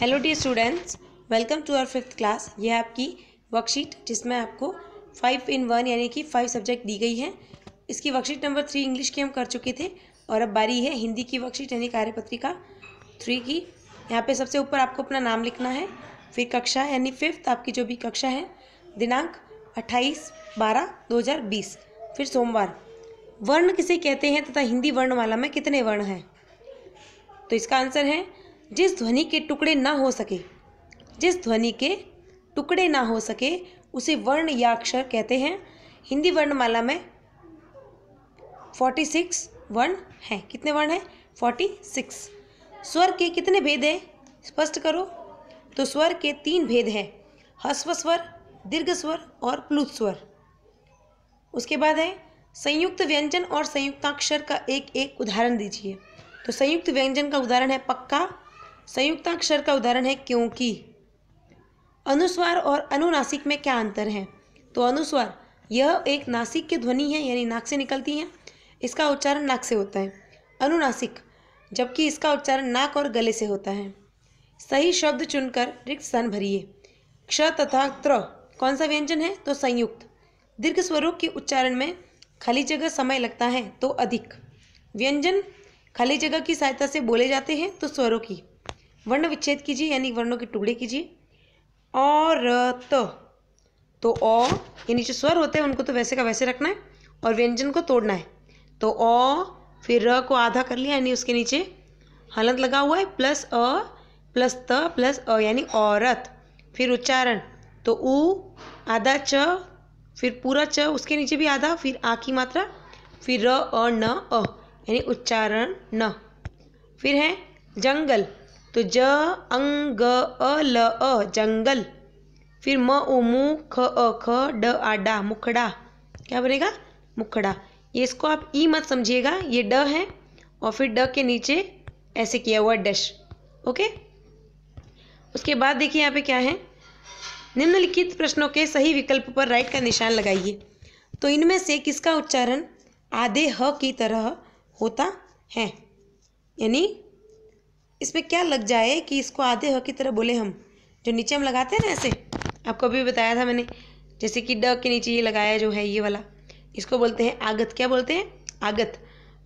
hello dear students welcome to our fifth class ये है आपकी वर्कशीट जिसमें आपको फाइव इन वन यानी कि फाइव सब्जेक्ट दी गई है इसकी वर्कशीट नंबर थ्री इंग्लिश की हम कर चुके थे और अब बारी है हिंदी की वर्कशीट यानी कार्यपत्रिका थ्री की यहाँ पे सबसे ऊपर आपको अपना नाम लिखना है फिर कक्षा यानी फिफ्थ आपकी जो भी कक्षा है दिनांक अट्ठाईस बारह दो हज़ार बीस फिर सोमवार वर्ण किसे कहते हैं तथा हिंदी वर्णमाला में कितने वर्ण हैं तो इसका आंसर है जिस ध्वनि के टुकड़े ना हो सके जिस ध्वनि के टुकड़े ना हो सके उसे वर्ण या अक्षर कहते हैं हिंदी वर्णमाला में फोर्टी सिक्स वर्ण हैं कितने वर्ण हैं फोर्टी सिक्स स्वर के कितने भेद हैं स्पष्ट करो तो स्वर के तीन भेद हैं हस्व स्वर दीर्घ स्वर और प्लुत स्वर उसके बाद है संयुक्त व्यंजन और संयुक्ताक्षर का एक एक उदाहरण दीजिए तो संयुक्त व्यंजन का उदाहरण है पक्का संयुक्ताक्षर का उदाहरण है क्योंकि अनुस्वार और अनुनासिक में क्या अंतर है तो अनुस्वार यह एक नासिक की ध्वनि है यानी नाक से निकलती है इसका उच्चारण नाक से होता है अनुनासिक जबकि इसका उच्चारण नाक और गले से होता है सही शब्द चुनकर रिक्त स्थान भरिए क्ष तथा त्र कौन सा व्यंजन है तो संयुक्त दीर्घ स्वरूप के उच्चारण में खाली जगह समय लगता है तो अधिक व्यंजन खाली जगह की सहायता से बोले जाते हैं तो स्वरों की वर्ण विच्छेद कीजिए यानी वर्णों के टुकड़े कीजिए और त तो अ यानी जो स्वर होते हैं उनको तो वैसे का वैसे रखना है और व्यंजन को तोड़ना है तो अ फिर र को आधा कर लिया यानी उसके नीचे हलंत लगा हुआ है प्लस अ प्लस त प्लस अ यानी औरत फिर उच्चारण तो उ आधा च फिर पूरा च उसके नीचे भी आधा फिर आ की मात्रा फिर र अ न अ यानी उच्चारण न फिर है जंगल तो ज अंग अ ल अ जंगल फिर म उ मु ख अ ख ड आ डा मुखड़ा क्या बनेगा मुखड़ा ये इसको आप ई मत समझिएगा ये ड है और फिर ड के नीचे ऐसे किया हुआ डश ओके उसके बाद देखिए यहाँ पे क्या है निम्नलिखित प्रश्नों के सही विकल्प पर राइट का निशान लगाइए तो इनमें से किसका उच्चारण आधे ह की तरह होता है यानी इसमें क्या लग जाए कि इसको आधे ह की तरह बोले हम जो नीचे हम लगाते हैं ना ऐसे आपको अभी बताया था मैंने जैसे कि ड के नीचे ये लगाया जो है ये वाला इसको बोलते हैं आगत क्या बोलते हैं आगत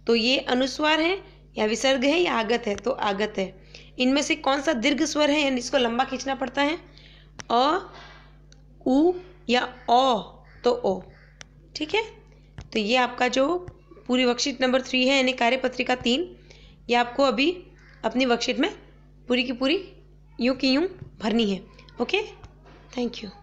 तो ये अनुस्वार है या विसर्ग है या आगत है तो आगत है इनमें से कौन सा दीर्घ स्वर है यानी इसको लंबा खींचना पड़ता है अ उ या ओ तो ओ ठीक है तो ये आपका जो पूरी वर्कशीट नंबर थ्री है यानी कार्यपत्रिका तीन ये आपको अभी अपनी वर्कशीट में पूरी की पूरी यूँ की यूँ भरनी है ओके थैंक यू